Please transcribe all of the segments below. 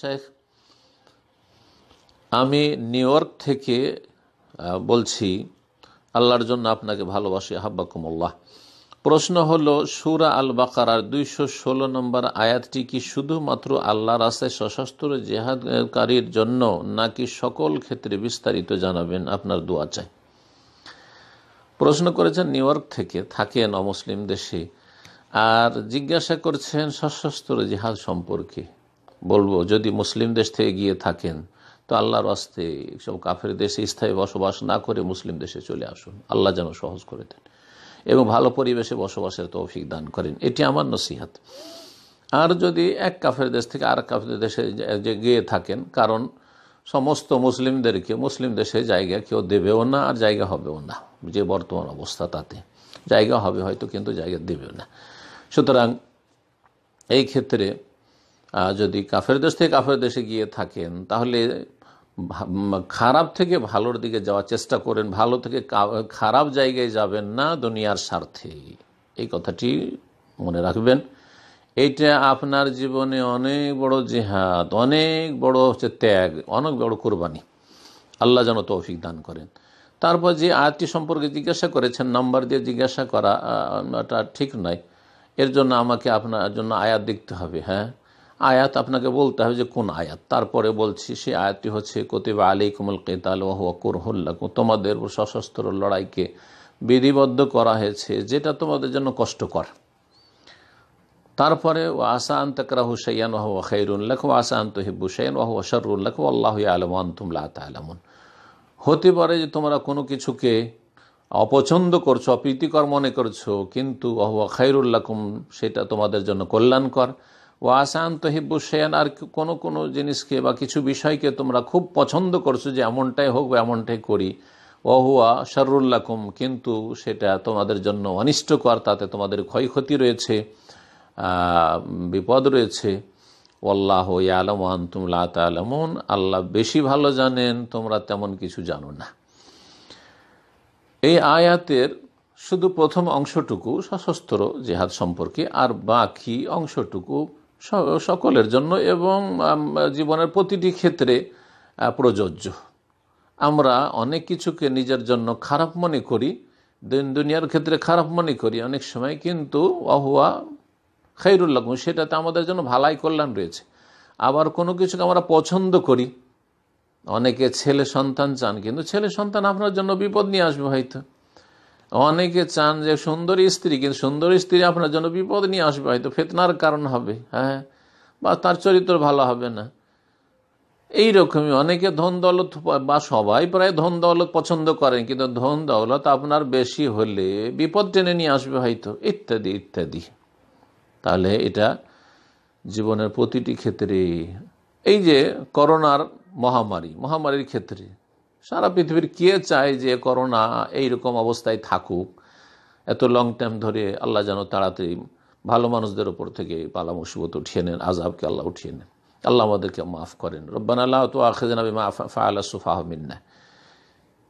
শেখ আমি new York থেকে বলছি আল্লাহর জন্য আপনাকে ভালোবাসি আহাবাকুমল্লাহ প্রশ্ন হলো সুরা আল বাকারার দুইশো ষোলো নম্বর আয়াতটি কি শুধুমাত্র আল্লাহ রাস্তায় সশস্ত্র জেহাদকারীর জন্য নাকি সকল ক্ষেত্রে বিস্তারিত জানাবেন আপনার দোয়া চাই প্রশ্ন করেছেন নিউ ইয়র্ক থেকে থাকেন অমুসলিম দেশে আর জিজ্ঞাসা করছেন সশস্ত্র জেহাদ সম্পর্কে বলবো যদি মুসলিম দেশ থেকে গিয়ে থাকেন তো আল্লাহর আস্তে সব কাফের দেশে স্থায়ী বসবাস না করে মুসলিম দেশে চলে আসুন আল্লাহ যেন সহজ করে দেন এবং ভালো পরিবেশে বসবাসের তৌফিক দান করেন এটি আমার নসিহাত আর যদি এক কাফের দেশ থেকে আর কাফের দেশে গিয়ে থাকেন কারণ সমস্ত মুসলিমদেরকে মুসলিম দেশে জায়গা কেউ দেবেও না আর জায়গা হবেও না যে বর্তমান অবস্থা তাতে জায়গা হবে হয়তো কিন্তু জায়গা দেবেও না সুতরাং এই ক্ষেত্রে যদি কাফের দেশ থেকে কাফের দেশে গিয়ে থাকেন তাহলে খারাপ থেকে ভালোর দিকে যাওয়ার চেষ্টা করেন ভালো থেকে খারাপ জায়গায় যাবেন না দুনিয়ার স্বার্থে এই কথাটি মনে রাখবেন এইটা আপনার জীবনে অনেক বড় জেহাদ অনেক বড় হচ্ছে ত্যাগ অনেক বড় কোরবানি আল্লাহ যেন তৌফিক দান করেন তারপর যে আয়টি সম্পর্কে জিজ্ঞাসা করেছেন নাম্বার দিয়ে জিজ্ঞাসা করাটা ঠিক নয় এর জন্য আমাকে আপনার জন্য আয়াত দেখতে হবে হ্যাঁ আয়াত আপনাকে বলতে হবে যে কোন আয়াত তারপরে বলছি সে আয়াতটি হচ্ছে কতিবা আলী কুমল কেতাল ওহুয়া কুরহুল্লাকু তোমাদের সশস্ত্র লড়াইকে বিধিবদ্ধ করা হয়েছে যেটা তোমাদের জন্য কষ্টকর তারপরে ও আসা আন্তকরা হুসাইয়ান ওহ খৈরুল্লাখ ও আসা আন্ত হুসাইন ওহ শরুল্লাখ আল্লাহ আলম আন্তুমলা আলমন হতে পারে যে তোমরা কোনো কিছুকে অপছন্দ করছো অপ্রীতিকর মনে করছো কিন্তু অহ খৈরুল্লাকুম সেটা তোমাদের জন্য কল্যাণকর ওয়াসান তহিব্বু শেয়ান আর কোনো কোনো জিনিসকে বা কিছু বিষয়কে তোমরা খুব পছন্দ করছো যে এমনটাই হোক বা এমনটাই করি ওহুয়া শারুল্লাকুম কিন্তু সেটা তোমাদের জন্য অনিষ্টকর তাতে তোমাদের ক্ষয়ক্ষতি রয়েছে বিপদ রয়েছে ওল্লাহ আলম তুমলা তালমন আল্লাহ বেশি ভালো জানেন তোমরা তেমন কিছু জানো না এই আয়াতের শুধু প্রথম অংশটুকু সশস্ত্র জেহাদ সম্পর্কে আর বাকি অংশটুকু সকলের জন্য এবং জীবনের প্রতিটি ক্ষেত্রে প্রযোজ্য আমরা অনেক কিছুকে নিজের জন্য খারাপ মনে করি দিন দুনিয়ার ক্ষেত্রে খারাপ মনে করি অনেক সময় কিন্তু অহুয়া খাইরুল্লাকুম সেটাতে আমাদের জন্য ভালাই কল্যাণ রয়েছে আবার কোনো কিছুকে আমরা পছন্দ করি অনেকে ছেলে সন্তান চান কিন্তু ছেলে সন্তান আপনার জন্য বিপদ নিয়ে আসবে হয়তো অনেকে চান যে সুন্দরী স্ত্রী কিন্তু সুন্দরী স্ত্রী আপনার জন্য বিপদ নিয়ে আসবে হয়তো ফেতনার কারণ হবে হ্যাঁ বা তার চরিত্র ভালো হবে না এই রকমই অনেকে ধন দৌলত বা সবাই প্রায় ধন দৌলত পছন্দ করেন কিন্তু ধন দৌলত আপনার বেশি হলে বিপদ টেনে নিয়ে আসবে হয়তো ইত্যাদি ইত্যাদি তাহলে এটা জীবনের প্রতিটি ক্ষেত্রে এই যে করোনার মহামারী মহামারীর ক্ষেত্রে সারা পৃথিবীর কে চায় যে করোনা এইরকম অবস্থায় থাকুক এত লং টাইম ধরে আল্লাহ যেন তাড়াতাড়ি ভালো মানুষদের ওপর থেকে পালা মুসিবত উঠিয়ে নেন আজাবকে আল্লাহ উঠিয়ে নেন আল্লাহ আমাদেরকে মাফ করেন রব্বান আল্লাহ তো আখেজানাবি মা ফাআলা সুফাহমিন্না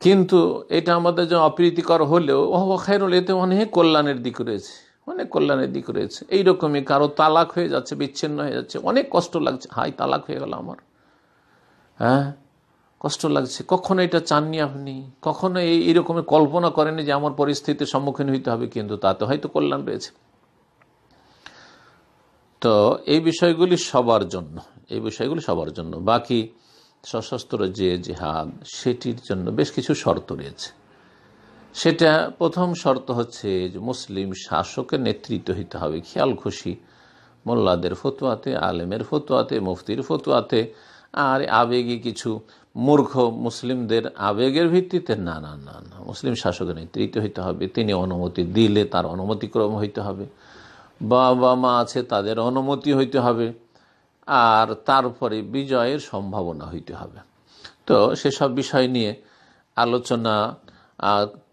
কিন্তু এটা আমাদের যে অপ্রীতিকর হলেও ও হলে এতে অনেক কল্যাণের দিক রয়েছে অনেক কল্যাণের দিক রয়েছে এইরকমই কারো তালাক হয়ে যাচ্ছে বিচ্ছিন্ন হয়ে যাচ্ছে অনেক কষ্ট লাগছে হাই তালাক হয়ে গেল আমার হ্যাঁ কষ্ট লাগছে কখনো এটা চাননি আপনি কখনো এই এরকমের কল্পনা করেনি যে আমার পরিস্থিতির সম্মুখীন হইতে হবে কিন্তু তাতে হয়তো কল্যাণ রয়েছে তো এই বিষয়গুলি সবার জন্য এই বিষয়গুলি সবার জন্য বাকি সশস্ত্র যে জেহাদ সেটির জন্য বেশ কিছু শর্ত রয়েছে সেটা প্রথম শর্ত হচ্ছে যে মুসলিম শাসকের নেতৃত্ব হইতে হবে খেয়াল খুশি মোল্লাদের ফতুয়াতে আলেমের ফতুয়াতে মুফতির ফতুয়াতে আর আবেগী কিছু মূর্খ মুসলিমদের আবেগের ভিত্তিতে না না না না মুসলিম শাসকের নেতৃত্ব হইতে হবে তিনি অনুমতি দিলে তার অনুমতিক্রম হইতে হবে বাবা মা আছে তাদের অনুমতি হইতে হবে আর তারপরে বিজয়ের সম্ভাবনা হইতে হবে তো সেসব বিষয় নিয়ে আলোচনা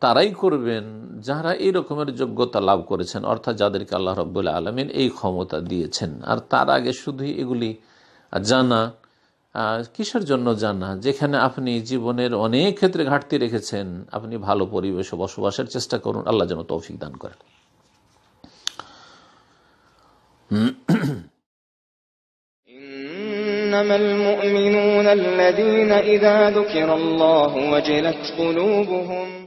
তারাই করবেন যারা এই রকমের যোগ্যতা লাভ করেছেন অর্থাৎ যাদেরকে আল্লাহ রব্বুল আলমিন এই ক্ষমতা দিয়েছেন আর তার আগে শুধুই এগুলি জানা কিসের জন্য জানা যেখানে আপনি জীবনের অনেক ক্ষেত্রে ঘাটতি রেখেছেন আপনি ভালো পরিবেশে বসবাসের চেষ্টা করুন আল্লাহ যেন তৌফিক দান করেন إنما المؤمنون الذين إذا ذكر الله وجلت قلوبهم